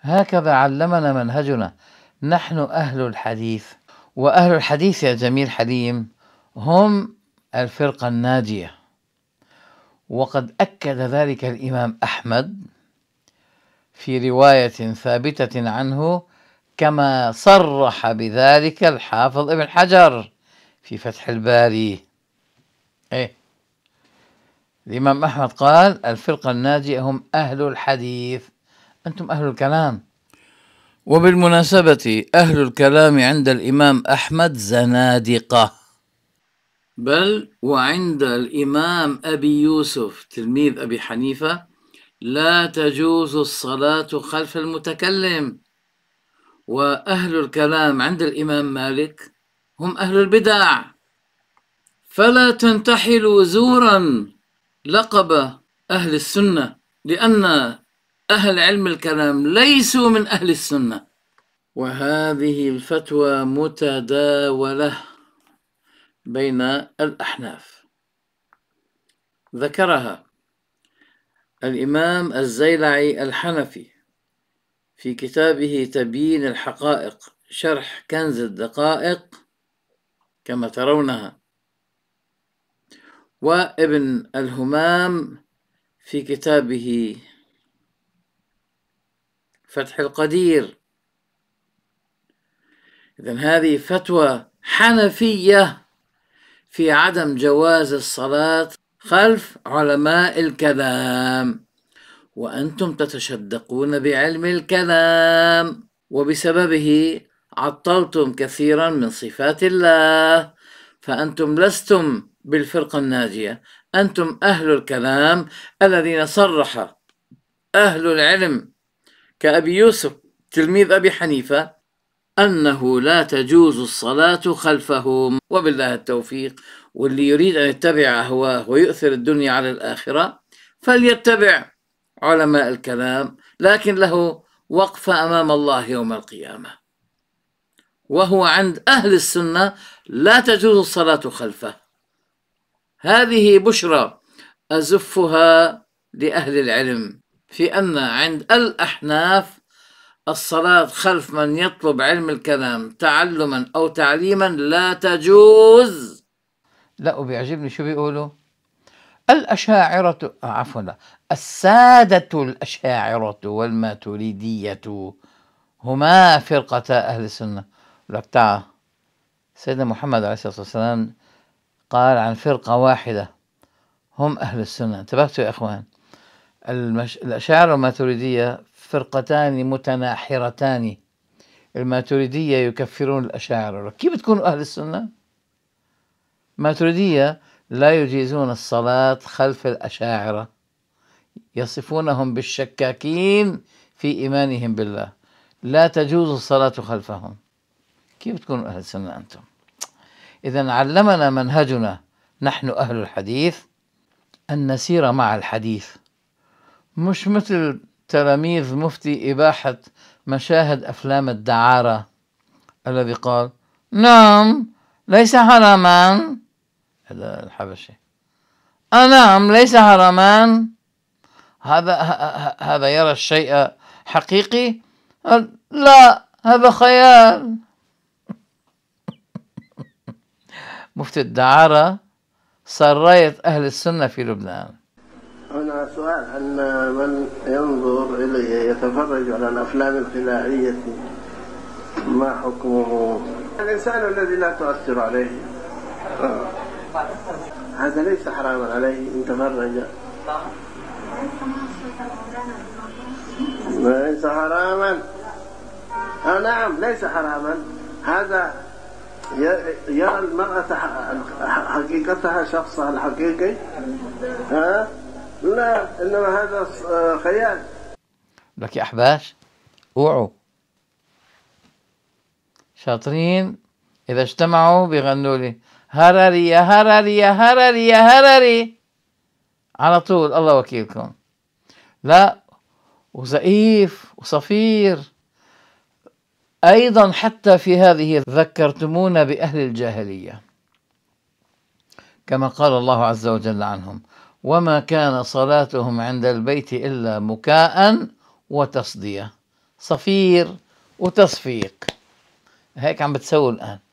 هكذا علمنا منهجنا نحن أهل الحديث وأهل الحديث يا جميل حليم هم الفرقة الناجية وقد أكد ذلك الإمام أحمد في رواية ثابتة عنه كما صرح بذلك الحافظ ابن حجر في فتح الباري إيه الإمام أحمد قال الفرقة الناجية هم أهل الحديث أنتم أهل الكلام وبالمناسبة أهل الكلام عند الإمام أحمد زنادقة بل وعند الإمام أبي يوسف تلميذ أبي حنيفة لا تجوز الصلاة خلف المتكلم وأهل الكلام عند الإمام مالك هم أهل البدع فلا تنتحلوا زورا لقب أهل السنة لأن أهل علم الكلام ليسوا من أهل السنة وهذه الفتوى متداولة بين الأحناف ذكرها الإمام الزيلعي الحنفي في كتابه تبيين الحقائق شرح كنز الدقائق كما ترونها وابن الهمام في كتابه فتح القدير إذا هذه فتوى حنفية في عدم جواز الصلاة خلف علماء الكلام وأنتم تتشدقون بعلم الكلام وبسببه عطلتم كثيرا من صفات الله فأنتم لستم بالفرقة الناجية أنتم أهل الكلام الذين صرح أهل العلم كأبي يوسف تلميذ أبي حنيفة أنه لا تجوز الصلاة خلفهم وبالله التوفيق واللي يريد أن يتبع هواه ويؤثر الدنيا على الآخرة فليتبع علماء الكلام لكن له وقفة أمام الله يوم القيامة وهو عند أهل السنة لا تجوز الصلاة خلفه هذه بشرى أزفها لأهل العلم في أن عند الأحناف الصلاة خلف من يطلب علم الكلام تعلما أو تعليما لا تجوز لا وبيعجبني شو بيقولوا الأشاعرة آه، عفوا السادة الأشاعرة والماتريدية هما فرقة أهل السنة لك تعال سيدنا محمد عليه الصلاة والسلام قال عن فرقة واحدة هم أهل السنة انتبهتوا يا إخوان المش... الأشاعرة والماتريدية فرقتان متناحرتان الماتريدية يكفرون الأشاعرة كيف تكون أهل السنة؟ ماتريدية لا يجيزون الصلاة خلف الأشاعرة يصفونهم بالشكاكين في إيمانهم بالله لا تجوز الصلاة خلفهم كيف تكون أهل السنة أنتم؟ إذا علمنا منهجنا نحن أهل الحديث أن نسير مع الحديث مش مثل تلاميذ مفتي إباحة مشاهد أفلام الدعارة الذي قال نعم ليس حراما هذا الحبشي نعم ليس حراما هذا هذا يرى الشيء حقيقي لا هذا خيال مفتي الدعارة سريت أهل السنة في لبنان سؤال أن من ينظر إليه يتفرج على الأفلام الخلاعية ما حكمه الإنسان الذي لا تؤثر عليه آه. هذا ليس حراما عليه إن تفرج ليس حراما آه نعم ليس حراما هذا يرى المرأة حقيقتها شخصها الحقيقي ها آه؟ لا انما هذا آه، خيال لك يا احباش اوعوا شاطرين اذا اجتمعوا بيغنوا لي هرري يا هرري يا هرري يا هرري على طول الله وكيلكم لا وزئيف وصفير ايضا حتى في هذه ذكرتمونا باهل الجاهليه كما قال الله عز وجل عنهم وما كان صلاتهم عند البيت إلا مكاء وتصدية صفير وتصفيق هيك عم بتسووا الآن